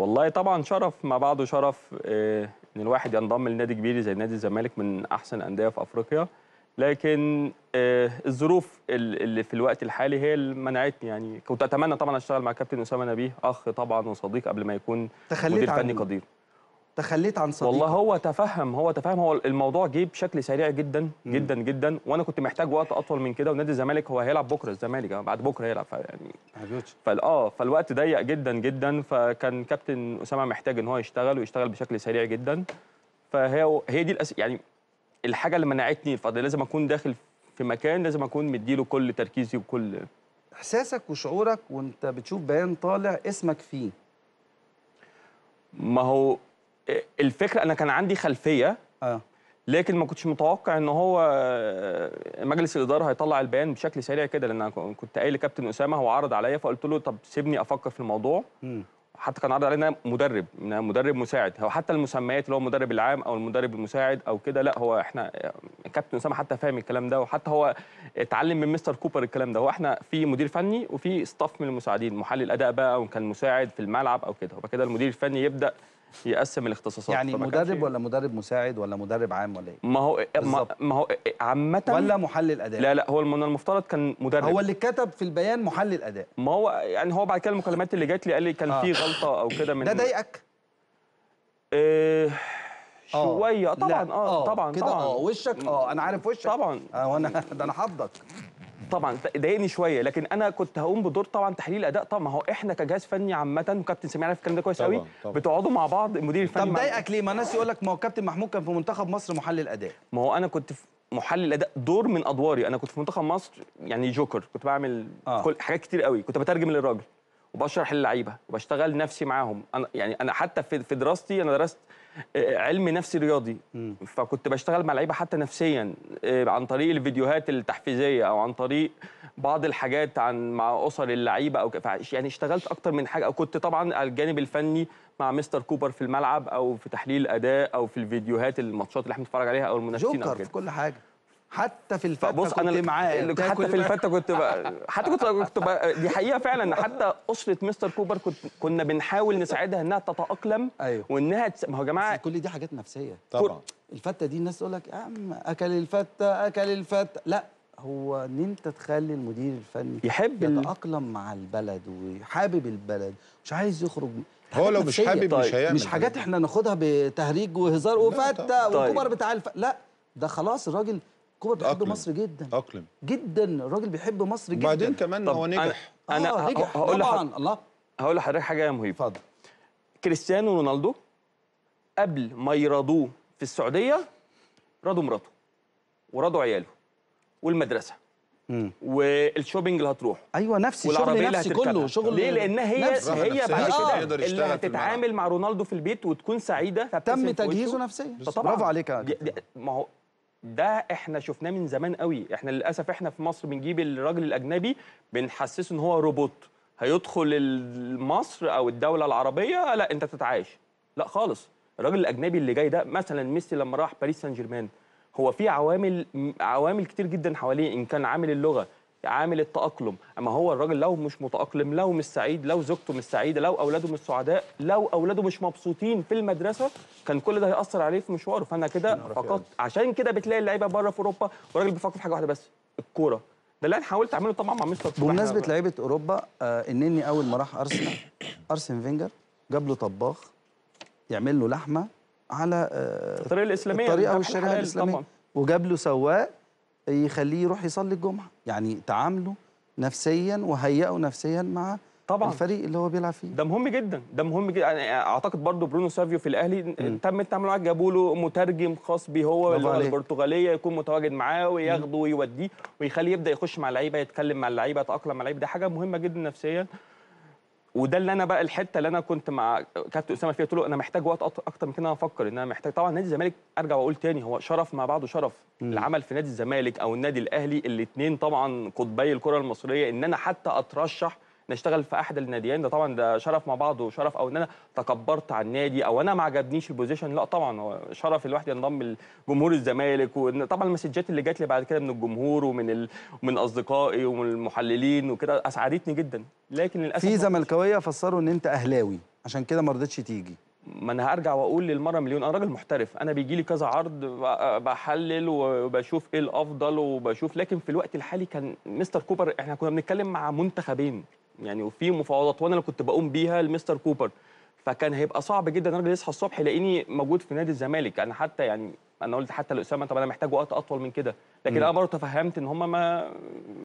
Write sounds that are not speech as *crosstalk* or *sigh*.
والله طبعا شرف ما بعده شرف آه، ان الواحد ينضم لنادي كبير زي نادي الزمالك من احسن الانديه في افريقيا لكن آه، الظروف اللي في الوقت الحالي هي اللي منعتني يعني كنت اتمنى طبعا اشتغل مع كابتن اسامه نبيه اخ طبعا وصديق قبل ما يكون مدير فني قدير تخليت عن صديق والله هو تفهم هو تفهم هو الموضوع جه بشكل سريع جدا جدا مم. جدا وانا كنت محتاج وقت اطول من كده ونادي الزمالك هو هيلعب بكره الزمالك آه، بعد بكره هيلعب يعني فاه اه فالوقت ضيق جدا جدا فكان كابتن اسامه محتاج ان هو يشتغل ويشتغل بشكل سريع جدا فهي هي دي الأس... يعني الحاجه اللي منعتني فده لازم اكون داخل في مكان لازم اكون مديله كل تركيزي وكل احساسك وشعورك وانت بتشوف بيان طالع اسمك فيه ما هو الفكره انا كان عندي خلفيه اه لكن ما كنتش متوقع ان هو مجلس الاداره هيطلع البيان بشكل سريع كده لان انا كنت قايل لكابتن اسامه هو عرض عليا فقلت له طب سيبني افكر في الموضوع مم. حتى كان عرض علينا مدرب مدرب مساعد هو حتى المسميات اللي هو المدرب العام او المدرب المساعد او كده لا هو احنا كابتن اسامه حتى فاهم الكلام ده وحتى هو اتعلم من مستر كوبر الكلام ده هو احنا في مدير فني وفي ستاف من المساعدين محلل اداء بقى وكان مساعد في الملعب او كده وبعد كده المدير الفني يبدا يقسم الاختصاصات يعني مدرب ولا مدرب مساعد ولا مدرب عام ولا ايه ما هو بالزبط. ما هو عامه ولا محلل اداء لا لا هو من المفترض كان مدرب هو اللي كتب في البيان محلل اداء ما هو يعني هو بعد كده المكالمات اللي جات لي قال لي كان آه. في غلطه او كده من ده ضايقك إيه شويه طبعا اه, آه. طبعا كده اه وشك اه انا عارف وشك طبعا آه وانا *laughs* ده انا حضك طبعا ضايقني شويه لكن انا كنت هقوم بدور طبعا تحليل اداء طبعا ما هو احنا كجهاز فني عامه وكابتن سمير عارف الكلام ده كويس قوي بتقعدوا مع بعض المدير الفني طب ضايقك ليه ما ناس يقول لك ما هو كابتن محمود كان في منتخب مصر محلل اداء ما هو انا كنت في محلل اداء دور من ادواري انا كنت في منتخب مصر يعني جوكر كنت بعمل آه. كل حاجات كتير قوي كنت بترجم للراجل وبشرح اللعيبه وبشتغل نفسي معاهم انا يعني انا حتى في, في دراستي انا درست آه، علم نفسي رياضي م. فكنت بشتغل مع لعيبه حتى نفسيا آه، عن طريق الفيديوهات التحفيزيه او عن طريق بعض الحاجات عن مع اسر اللعيبه او يعني اشتغلت اكتر من حاجه كنت طبعا على الجانب الفني مع مستر كوبر في الملعب او في تحليل الاداء او في الفيديوهات الماتشات اللي احنا بنتفرج عليها او المنافسين جوكر أو في كل حاجه حتى في الفته بص كنت انا معاه حتى في الفته كنت بقى حتى كنت كنت بقى دي حقيقه فعلا حتى اسره مستر كوبر كنت كنا بنحاول نساعدها انها تتاقلم أيوه. وانها تس... ما هو يا جماعه كل دي حاجات نفسيه طبعا الفته دي الناس تقول لك يا عم اكل الفته اكل الفته لا هو ان انت تخلي المدير الفني يحب يتاقلم مع البلد وحابب البلد مش عايز يخرج هو لو مش حابب طيب. مش هيعمل مش حاجات احنا ناخدها بتهريج وهزار وفته طيب. وكبر بتاع الف... لا ده خلاص الراجل كوبا بيحب أقلم. مصر جدا اقلم جدا الراجل بيحب مصر جدا بعدين كمان هو نجح انا, آه، أنا آه نجح هقول طبعا الله هقول لحضرتك حاجه يا مهيب اتفضل كريستيانو رونالدو قبل ما يرضوه في السعوديه رضوا مراته ورضوا عياله والمدرسه والشوبينج اللي هتروح ايوه نفسي والعربيه اللي هتركبها كله شغل ليه لان هي نفسي. هي بعد كده آه، اللي هتتعامل مع رونالدو في البيت وتكون سعيده تم تجهيزه نفسيا برافو عليك ما هو ده احنا شفناه من زمان قوي احنا للاسف احنا في مصر بنجيب الراجل الاجنبي بنحسسه ان هو روبوت هيدخل مصر او الدوله العربيه لا انت تتعايش لا خالص الراجل الاجنبي اللي جاي ده مثلا ميسي لما راح باريس سان جيرمان هو في عوامل عوامل كتير جدا حواليه ان كان عامل اللغه عامل التأقلم أما هو الراجل لو مش متأقلم لو مش سعيد لو زوجته مش سعيدة لو أولاده مش سعداء لو أولاده مش مبسوطين في المدرسة كان كل ده هيأثر عليه في مشواره فأنا كده فقط عشان كده بتلاقي اللعيبة بره في أوروبا والراجل بيفكر في حاجة واحدة بس الكورة ده اللي انا حاولت اعمله طبعا مع مستر بمناسبه لعيبه اوروبا آه النني اول ما راح ارسنال *clears throat* ارسن فينجر جاب له طباخ يعمل له لحمه على آه الطريقه الاسلاميه الطريقه والشريعه الاسلاميه طبعا. وجاب له سواق يخليه يروح يصلي الجمعه يعني تعامله نفسيا وهيئه نفسيا مع طبعا الفريق اللي هو بيلعب فيه ده مهم جدا ده مهم جدا يعني اعتقد برضو برونو سافيو في الاهلي م. تم التعامل معاه جابوا له مترجم خاص بيه هو هو البرتغاليه يكون متواجد معاه وياخده ويوديه ويخليه يبدا يخش مع اللعيبه يتكلم مع اللعيبه يتاقلم مع اللعيبه ده حاجه مهمه جدا نفسيا وده اللي انا بقى الحته اللي انا كنت مع كابتن اسامه فيها قلت له انا محتاج وقت اكتر من كده انا افكر ان انا محتاج طبعا نادي الزمالك ارجع واقول تاني هو شرف مع بعضه شرف مم. العمل في نادي الزمالك او النادي الاهلي الاثنين طبعا قطبي الكره المصريه ان انا حتى اترشح نشتغل في احد الناديين ده طبعا ده شرف مع بعض وشرف او ان انا تكبرت على النادي او انا ما عجبنيش البوزيشن لا طبعا هو شرف الواحد ينضم لجمهور الزمالك وطبعا المسجات اللي جات لي بعد كده من الجمهور ومن ال... من اصدقائي ومن المحللين وكده اسعدتني جدا لكن للاسف في زملكاويه فسروا ان انت اهلاوي عشان كده ما رضيتش تيجي ما انا هرجع واقول للمره مليون انا راجل محترف انا بيجي لي كذا عرض بحلل وبشوف ايه الافضل وبشوف لكن في الوقت الحالي كان مستر كوبر احنا كنا بنتكلم مع منتخبين يعني وفي مفاوضات وانا اللي كنت بقوم بيها لمستر كوبر فكان هيبقى صعب جدا الراجل يصحى الصبح لاني موجود في نادي الزمالك انا حتى يعني انا قلت حتى لاسامه طب انا محتاج وقت اطول من كده لكن انا برضه تفهمت ان هم ما